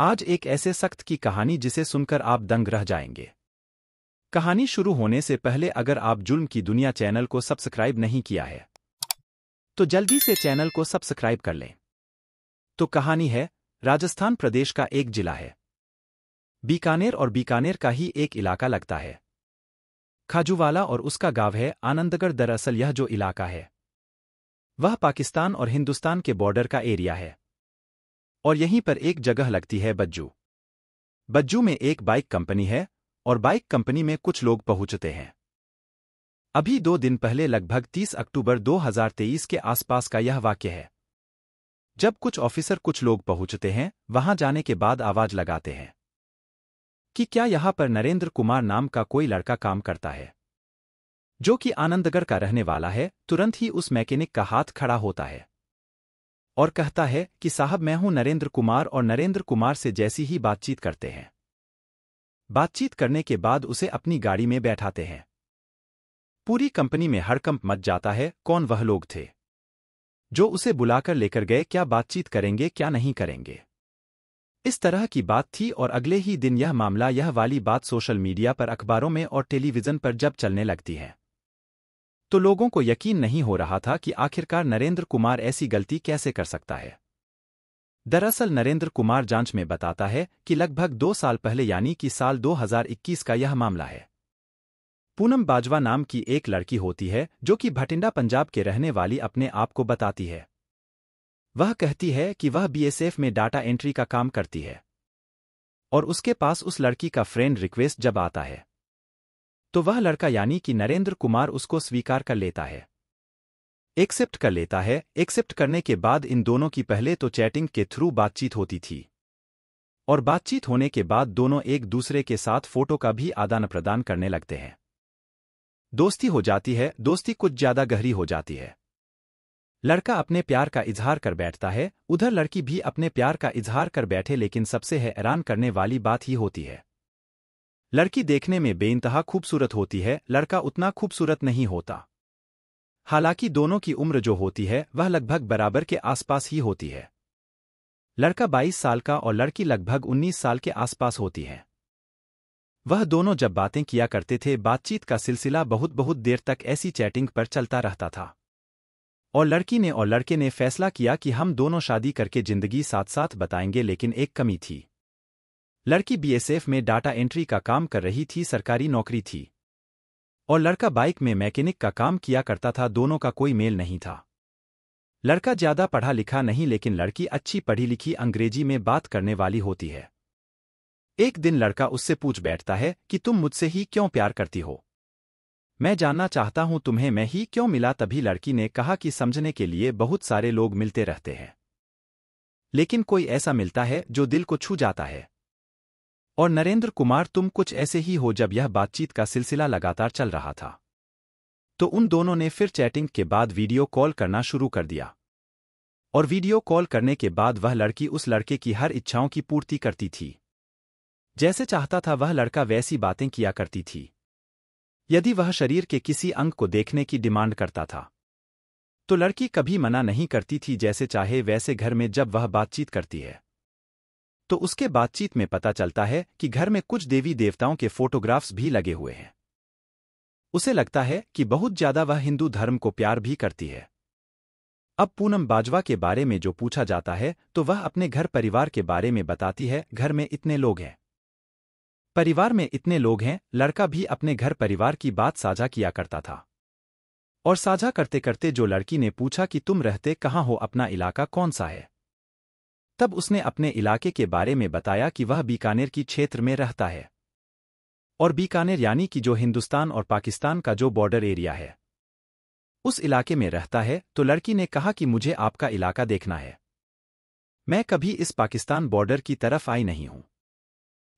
आज एक ऐसे सख्त की कहानी जिसे सुनकर आप दंग रह जाएंगे कहानी शुरू होने से पहले अगर आप जुल्म की दुनिया चैनल को सब्सक्राइब नहीं किया है तो जल्दी से चैनल को सब्सक्राइब कर लें तो कहानी है राजस्थान प्रदेश का एक जिला है बीकानेर और बीकानेर का ही एक इलाका लगता है खाजूवाला और उसका गांव है आनंदगढ़ दरअसल यह जो इलाका है वह पाकिस्तान और हिंदुस्तान के बॉर्डर का एरिया है और यहीं पर एक जगह लगती है बज्जू बज्जू में एक बाइक कंपनी है और बाइक कंपनी में कुछ लोग पहुंचते हैं अभी दो दिन पहले लगभग 30 अक्टूबर 2023 के आसपास का यह वाक्य है जब कुछ ऑफिसर कुछ लोग पहुंचते हैं वहां जाने के बाद आवाज लगाते हैं कि क्या यहां पर नरेंद्र कुमार नाम का कोई लड़का काम करता है जो कि आनंदगढ़ का रहने वाला है तुरंत ही उस मैकेनिक का हाथ खड़ा होता है और कहता है कि साहब मैं हूं नरेंद्र कुमार और नरेंद्र कुमार से जैसी ही बातचीत करते हैं बातचीत करने के बाद उसे अपनी गाड़ी में बैठाते हैं पूरी कंपनी में हड़कंप मच जाता है कौन वह लोग थे जो उसे बुलाकर लेकर गए क्या बातचीत करेंगे क्या नहीं करेंगे इस तरह की बात थी और अगले ही दिन यह मामला यह वाली बात सोशल मीडिया पर अखबारों में और टेलीविजन पर जब चलने लगती है तो लोगों को यकीन नहीं हो रहा था कि आखिरकार नरेंद्र कुमार ऐसी गलती कैसे कर सकता है दरअसल नरेंद्र कुमार जांच में बताता है कि लगभग दो साल पहले यानी कि साल 2021 का यह मामला है पूनम बाजवा नाम की एक लड़की होती है जो कि भटिंडा पंजाब के रहने वाली अपने आप को बताती है वह कहती है कि वह बीएसएफ में डाटा एंट्री का काम करती है और उसके पास उस लड़की का फ्रेंड रिक्वेस्ट जब आता है तो वह लड़का यानी कि नरेंद्र कुमार उसको स्वीकार कर लेता है एक्सेप्ट कर लेता है एक्सेप्ट करने के बाद इन दोनों की पहले तो चैटिंग के थ्रू बातचीत होती थी और बातचीत होने के बाद दोनों एक दूसरे के साथ फोटो का भी आदान प्रदान करने लगते हैं दोस्ती हो जाती है दोस्ती कुछ ज्यादा गहरी हो जाती है लड़का अपने प्यार का इजहार कर बैठता है उधर लड़की भी अपने प्यार का इजहार कर बैठे लेकिन सबसे हैरान करने वाली बात ही होती है लड़की देखने में बेइंतहा खूबसूरत होती है लड़का उतना खूबसूरत नहीं होता हालांकि दोनों की उम्र जो होती है वह लगभग बराबर के आसपास ही होती है लड़का बाईस साल का और लड़की लगभग उन्नीस साल के आसपास होती है वह दोनों जब बातें किया करते थे बातचीत का सिलसिला बहुत बहुत देर तक ऐसी चैटिंग पर चलता रहता था और लड़की ने और लड़के ने फैसला किया कि हम दोनों शादी करके जिंदगी साथ साथ बताएंगे लेकिन एक कमी थी लड़की बीएसएफ में डाटा एंट्री का काम कर रही थी सरकारी नौकरी थी और लड़का बाइक में मैकेनिक का काम किया करता था दोनों का कोई मेल नहीं था लड़का ज्यादा पढ़ा लिखा नहीं लेकिन लड़की अच्छी पढ़ी लिखी अंग्रेजी में बात करने वाली होती है एक दिन लड़का उससे पूछ बैठता है कि तुम मुझसे ही क्यों प्यार करती हो मैं जानना चाहता हूं तुम्हें मैं ही क्यों मिला तभी लड़की ने कहा कि समझने के लिए बहुत सारे लोग मिलते रहते हैं लेकिन कोई ऐसा मिलता है जो दिल को छू जाता है और नरेंद्र कुमार तुम कुछ ऐसे ही हो जब यह बातचीत का सिलसिला लगातार चल रहा था तो उन दोनों ने फिर चैटिंग के बाद वीडियो कॉल करना शुरू कर दिया और वीडियो कॉल करने के बाद वह लड़की उस लड़के की हर इच्छाओं की पूर्ति करती थी जैसे चाहता था वह लड़का वैसी बातें किया करती थी यदि वह शरीर के किसी अंग को देखने की डिमांड करता था तो लड़की कभी मना नहीं करती थी जैसे चाहे वैसे घर में जब वह बातचीत करती है तो उसके बातचीत में पता चलता है कि घर में कुछ देवी देवताओं के फोटोग्राफ्स भी लगे हुए हैं उसे लगता है कि बहुत ज्यादा वह हिंदू धर्म को प्यार भी करती है अब पूनम बाजवा के बारे में जो पूछा जाता है तो वह अपने घर परिवार के बारे में बताती है घर में इतने लोग हैं परिवार में इतने लोग हैं लड़का भी अपने घर परिवार की बात साझा किया करता था और साझा करते करते जो लड़की ने पूछा कि तुम रहते कहाँ हो अपना इलाका कौन सा है तब उसने अपने इलाके के बारे में बताया कि वह बीकानेर की क्षेत्र में रहता है और बीकानेर यानी कि जो हिंदुस्तान और पाकिस्तान का जो बॉर्डर एरिया है उस इलाके में रहता है तो लड़की ने कहा कि मुझे आपका इलाका देखना है मैं कभी इस पाकिस्तान बॉर्डर की तरफ आई नहीं हूं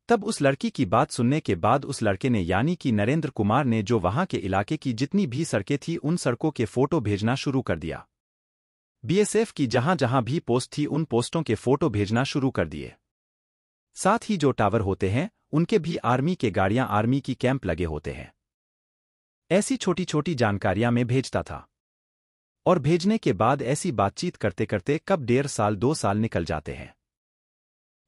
तब उस लड़की की बात सुनने के बाद उस लड़के ने यानी कि नरेंद्र कुमार ने जो वहां के इलाके की जितनी भी सड़कें थी उन सड़कों के फोटो भेजना शुरू कर दिया बीएसएफ की जहां जहां भी पोस्ट थी उन पोस्टों के फोटो भेजना शुरू कर दिए साथ ही जो टावर होते हैं उनके भी आर्मी के गाड़ियां आर्मी की कैंप लगे होते हैं ऐसी छोटी छोटी जानकारियां मैं भेजता था और भेजने के बाद ऐसी बातचीत करते करते कब डेढ़ साल दो साल निकल जाते हैं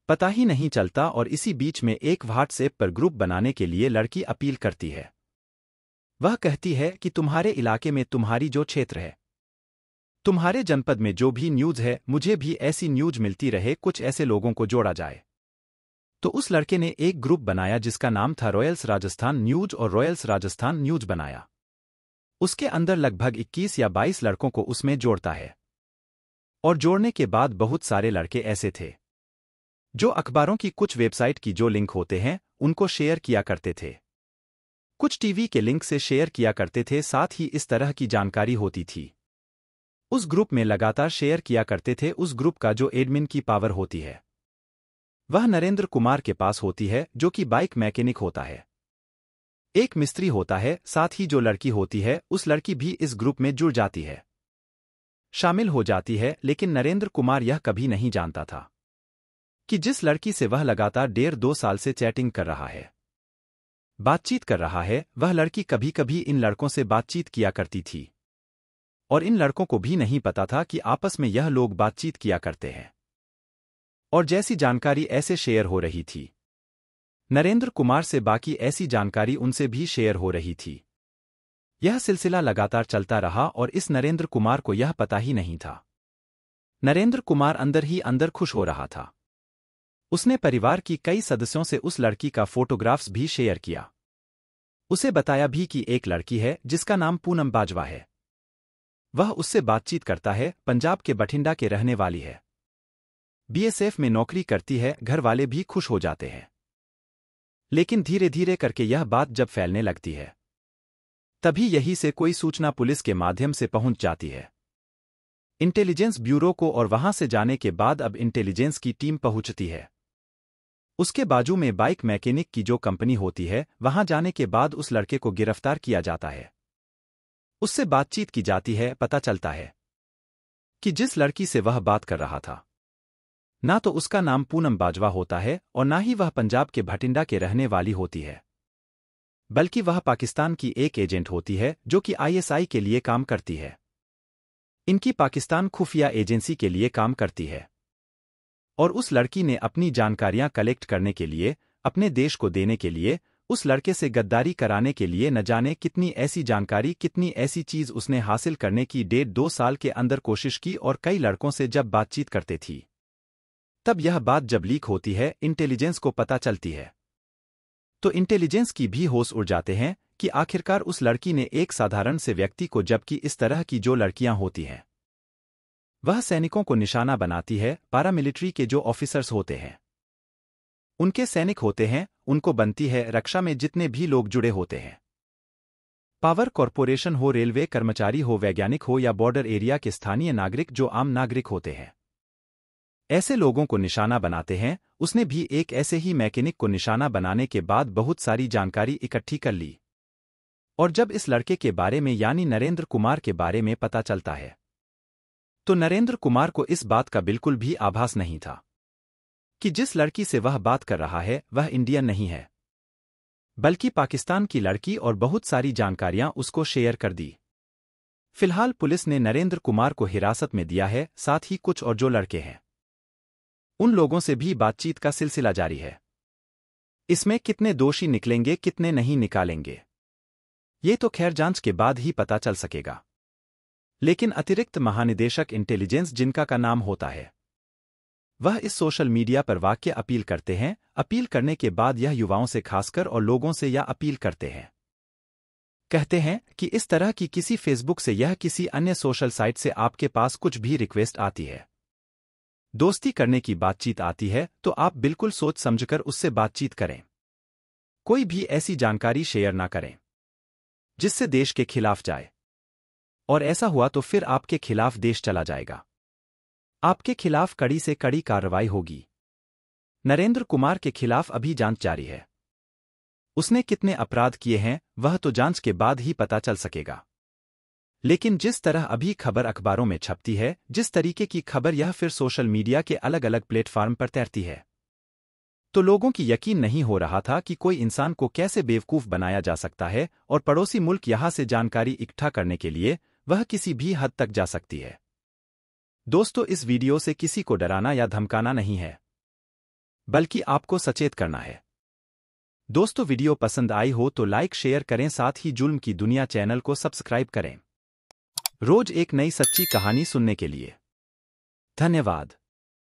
पता ही नहीं चलता और इसी बीच में एक व्हाट्सएप पर ग्रुप बनाने के लिए लड़की अपील करती है वह कहती है कि तुम्हारे इलाके में तुम्हारी जो क्षेत्र है तुम्हारे जनपद में जो भी न्यूज़ है मुझे भी ऐसी न्यूज मिलती रहे कुछ ऐसे लोगों को जोड़ा जाए तो उस लड़के ने एक ग्रुप बनाया जिसका नाम था रॉयल्स राजस्थान न्यूज और रॉयल्स राजस्थान न्यूज बनाया उसके अंदर लगभग 21 या 22 लड़कों को उसमें जोड़ता है और जोड़ने के बाद बहुत सारे लड़के ऐसे थे जो अखबारों की कुछ वेबसाइट की जो लिंक होते हैं उनको शेयर किया करते थे कुछ टीवी के लिंक से शेयर किया करते थे साथ ही इस तरह की जानकारी होती थी उस ग्रुप में लगातार शेयर किया करते थे उस ग्रुप का जो एडमिन की पावर होती है वह नरेंद्र कुमार के पास होती है जो कि बाइक मैकेनिक होता है एक मिस्त्री होता है साथ ही जो लड़की होती है उस लड़की भी इस ग्रुप में जुड़ जाती है शामिल हो जाती है लेकिन नरेंद्र कुमार यह कभी नहीं जानता था कि जिस लड़की से वह लगातार डेढ़ दो साल से चैटिंग कर रहा है बातचीत कर रहा है वह लड़की कभी कभी इन लड़कों से बातचीत किया करती थी और इन लड़कों को भी नहीं पता था कि आपस में यह लोग बातचीत किया करते हैं और जैसी जानकारी ऐसे शेयर हो रही थी नरेंद्र कुमार से बाकी ऐसी जानकारी उनसे भी शेयर हो रही थी यह सिलसिला लगातार चलता रहा और इस नरेंद्र कुमार को यह पता ही नहीं था नरेंद्र कुमार अंदर ही अंदर खुश हो रहा था उसने परिवार की कई सदस्यों से उस लड़की का फोटोग्राफ्स भी शेयर किया उसे बताया भी कि एक लड़की है जिसका नाम पूनम बाजवा है वह उससे बातचीत करता है पंजाब के बठिंडा के रहने वाली है बीएसएफ में नौकरी करती है घर वाले भी खुश हो जाते हैं लेकिन धीरे धीरे करके यह बात जब फैलने लगती है तभी यही से कोई सूचना पुलिस के माध्यम से पहुंच जाती है इंटेलिजेंस ब्यूरो को और वहां से जाने के बाद अब इंटेलिजेंस की टीम पहुंचती है उसके बाजू में बाइक मैकेनिक की जो कंपनी होती है वहां जाने के बाद उस लड़के को गिरफ्तार किया जाता है उससे बातचीत की जाती है पता चलता है कि जिस लड़की से वह बात कर रहा था ना तो उसका नाम पूनम बाजवा होता है और ना ही वह पंजाब के भटिंडा के रहने वाली होती है बल्कि वह पाकिस्तान की एक एजेंट होती है जो कि आईएसआई के लिए काम करती है इनकी पाकिस्तान खुफिया एजेंसी के लिए काम करती है और उस लड़की ने अपनी जानकारियां कलेक्ट करने के लिए अपने देश को देने के लिए उस लड़के से गद्दारी कराने के लिए न जाने कितनी ऐसी जानकारी कितनी ऐसी चीज उसने हासिल करने की डेढ़ दो साल के अंदर कोशिश की और कई लड़कों से जब बातचीत करते थी तब यह बात जब लीक होती है इंटेलिजेंस को पता चलती है तो इंटेलिजेंस की भी होश उड़ जाते हैं कि आखिरकार उस लड़की ने एक साधारण से व्यक्ति को जबकि इस तरह की जो लड़कियां होती हैं वह सैनिकों को निशाना बनाती है पारामिलिट्री के जो ऑफिसर्स होते हैं उनके सैनिक होते हैं उनको बनती है रक्षा में जितने भी लोग जुड़े होते हैं पावर कॉरपोरेशन हो रेलवे कर्मचारी हो वैज्ञानिक हो या बॉर्डर एरिया के स्थानीय नागरिक जो आम नागरिक होते हैं ऐसे लोगों को निशाना बनाते हैं उसने भी एक ऐसे ही मैकेनिक को निशाना बनाने के बाद बहुत सारी जानकारी इकट्ठी कर ली और जब इस लड़के के बारे में यानी नरेंद्र कुमार के बारे में पता चलता है तो नरेंद्र कुमार को इस बात का बिल्कुल भी आभास नहीं था कि जिस लड़की से वह बात कर रहा है वह इंडियन नहीं है बल्कि पाकिस्तान की लड़की और बहुत सारी जानकारियां उसको शेयर कर दी फिलहाल पुलिस ने नरेंद्र कुमार को हिरासत में दिया है साथ ही कुछ और जो लड़के हैं उन लोगों से भी बातचीत का सिलसिला जारी है इसमें कितने दोषी निकलेंगे कितने नहीं निकालेंगे ये तो खैर जांच के बाद ही पता चल सकेगा लेकिन अतिरिक्त महानिदेशक इंटेलिजेंस जिनका का नाम होता है वह इस सोशल मीडिया पर वाक्य अपील करते हैं अपील करने के बाद यह युवाओं से खासकर और लोगों से यह अपील करते हैं कहते हैं कि इस तरह की किसी फेसबुक से यह किसी अन्य सोशल साइट से आपके पास कुछ भी रिक्वेस्ट आती है दोस्ती करने की बातचीत आती है तो आप बिल्कुल सोच समझकर उससे बातचीत करें कोई भी ऐसी जानकारी शेयर ना करें जिससे देश के खिलाफ जाए और ऐसा हुआ तो फिर आपके खिलाफ देश चला जाएगा आपके खिलाफ कड़ी से कड़ी कार्रवाई होगी नरेंद्र कुमार के खिलाफ अभी जांच जारी है उसने कितने अपराध किए हैं वह तो जांच के बाद ही पता चल सकेगा लेकिन जिस तरह अभी खबर अखबारों में छपती है जिस तरीके की खबर यह फिर सोशल मीडिया के अलग अलग प्लेटफॉर्म पर तैरती है तो लोगों की यकीन नहीं हो रहा था कि कोई इंसान को कैसे बेवकूफ बनाया जा सकता है और पड़ोसी मुल्क यहां से जानकारी इकट्ठा करने के लिए वह किसी भी हद तक जा सकती है दोस्तों इस वीडियो से किसी को डराना या धमकाना नहीं है बल्कि आपको सचेत करना है दोस्तों वीडियो पसंद आई हो तो लाइक शेयर करें साथ ही जुल्म की दुनिया चैनल को सब्सक्राइब करें रोज एक नई सच्ची कहानी सुनने के लिए धन्यवाद